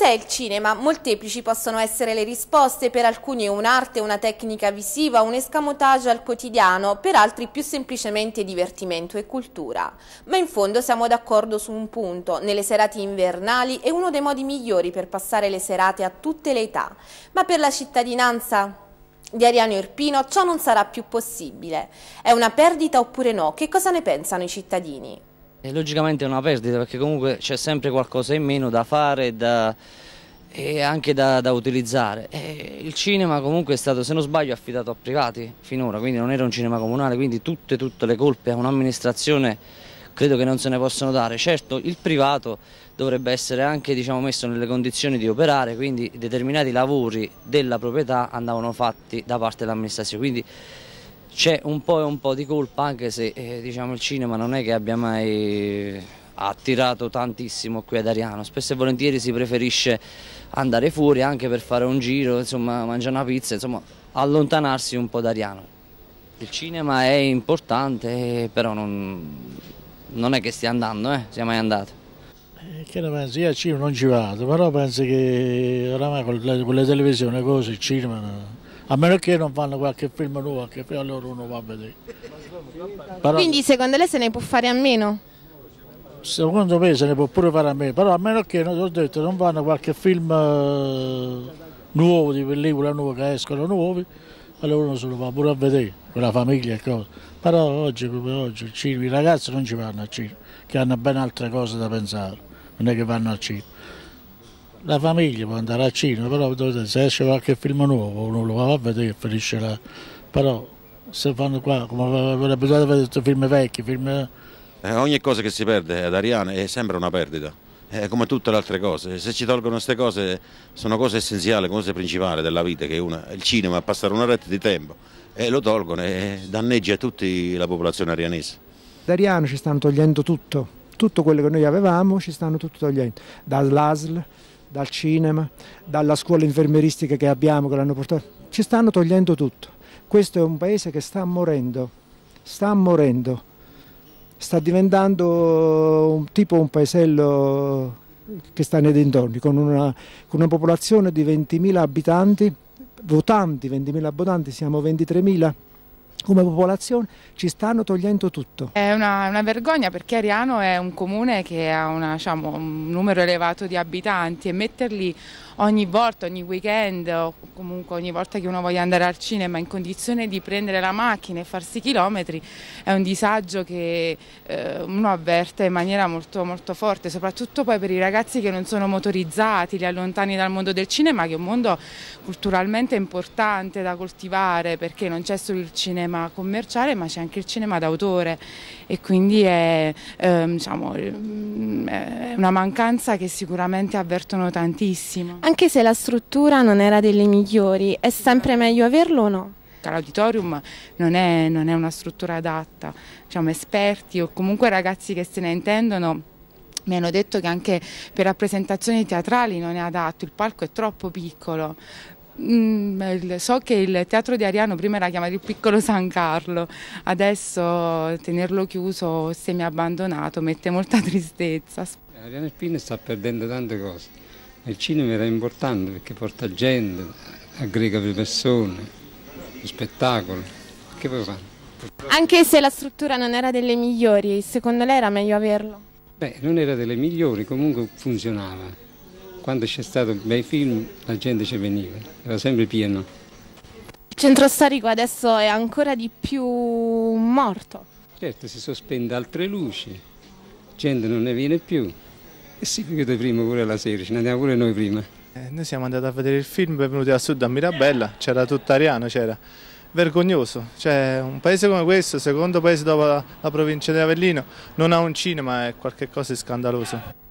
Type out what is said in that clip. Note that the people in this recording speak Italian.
cos'è il cinema? Molteplici possono essere le risposte, per alcuni è un'arte, una tecnica visiva, un escamotage al quotidiano, per altri più semplicemente divertimento e cultura. Ma in fondo siamo d'accordo su un punto, nelle serate invernali è uno dei modi migliori per passare le serate a tutte le età. Ma per la cittadinanza di Ariano Irpino ciò non sarà più possibile. È una perdita oppure no? Che cosa ne pensano i cittadini? E logicamente è una perdita perché comunque c'è sempre qualcosa in meno da fare da, e anche da, da utilizzare. E il cinema comunque è stato, se non sbaglio, affidato a privati finora, quindi non era un cinema comunale, quindi tutte, tutte le colpe a un'amministrazione credo che non se ne possono dare. Certo il privato dovrebbe essere anche diciamo, messo nelle condizioni di operare, quindi determinati lavori della proprietà andavano fatti da parte dell'amministrazione c'è un po' e un po' di colpa anche se eh, diciamo, il cinema non è che abbia mai attirato tantissimo qui ad Ariano, spesso e volentieri si preferisce andare fuori anche per fare un giro, insomma mangiare una pizza, insomma allontanarsi un po' da Ariano. Il cinema è importante però non, non è che stia andando, eh, sia mai andato. Eh, che ne pensi? Io al cinema non ci vado, però penso che oramai con le, con le televisioni cose il cinema a meno che non fanno qualche film nuovo, che poi allora uno va a vedere. Però, Quindi secondo lei se ne può fare a meno? Secondo me se ne può pure fare a meno, però a meno che, non, ho detto, non fanno qualche film eh, nuovo, di pellicola nuova che escono nuovi, allora uno se lo va pure a vedere, con la famiglia e cose. Però oggi, come oggi, il cinema, i ragazzi non ci vanno al cinema, che hanno ben altre cose da pensare, non è che vanno al cinema la famiglia può andare al cinema, però se esce qualche film nuovo uno lo va a vedere e finisce là. Però se fanno qua, come avete abituato a vedere film vecchi, film... Eh, ogni cosa che si perde eh, ad Ariane è eh, sempre una perdita, è eh, come tutte le altre cose. Se ci tolgono queste cose sono cose essenziali, cose principali della vita, che è una, il cinema, passare un'oretta di tempo e lo tolgono e danneggia tutta la popolazione arianese. Ad Ariano ci stanno togliendo tutto, tutto quello che noi avevamo ci stanno tutto togliendo, dall'ASL, dal cinema, dalla scuola infermieristica che abbiamo, che l'hanno portato. Ci stanno togliendo tutto. Questo è un paese che sta morendo, sta morendo, sta diventando un, tipo un paesello che sta nei dintorni, con una, con una popolazione di 20.000 abitanti, votanti, 20.000 abitanti, siamo 23.000 come popolazione ci stanno togliendo tutto. È una, una, vergogna perché Ariano è un comune che ha una, diciamo, un numero elevato di abitanti e metterli ogni volta, ogni weekend o comunque ogni volta che uno voglia andare al cinema in condizione di prendere la macchina e farsi chilometri è un disagio che eh, uno avverte in maniera molto, molto forte, soprattutto poi per i ragazzi che non sono motorizzati, li allontani dal mondo del cinema che è un mondo culturalmente importante da coltivare perché non c'è solo il cinema commerciale ma c'è anche il cinema d'autore e quindi è, eh, diciamo, è una mancanza che sicuramente avvertono tantissimo. Anche se la struttura non era delle migliori, è sempre meglio averlo o no? L'auditorium non, non è, una struttura adatta, diciamo esperti o comunque ragazzi che se ne intendono mi hanno detto che anche per rappresentazioni teatrali non è adatto, il palco è troppo piccolo. Mm, so che il teatro di Ariano prima era chiamato il piccolo San Carlo, adesso tenerlo chiuso, semi abbandonato, mette molta tristezza. Ariano Spino sta perdendo tante cose il cinema era importante perché porta gente, aggrega più persone, lo spettacolo. Che vuoi fare? Anche se la struttura non era delle migliori, secondo lei era meglio averlo? Beh, non era delle migliori, comunque funzionava. Quando c'è stato bei film la gente ci veniva, era sempre pieno. Il centro storico adesso è ancora di più morto. Certo, si sospende altre luci, gente non ne viene più. E eh si chiude prima pure la sera, ce ne andiamo pure noi prima. Eh, noi siamo andati a vedere il film Benvenuti al Sud a Mirabella, c'era tutto Ariano, c'era. Vergognoso, cioè un paese come questo, secondo paese dopo la, la provincia di Avellino, non ha un cinema, è qualcosa di scandaloso.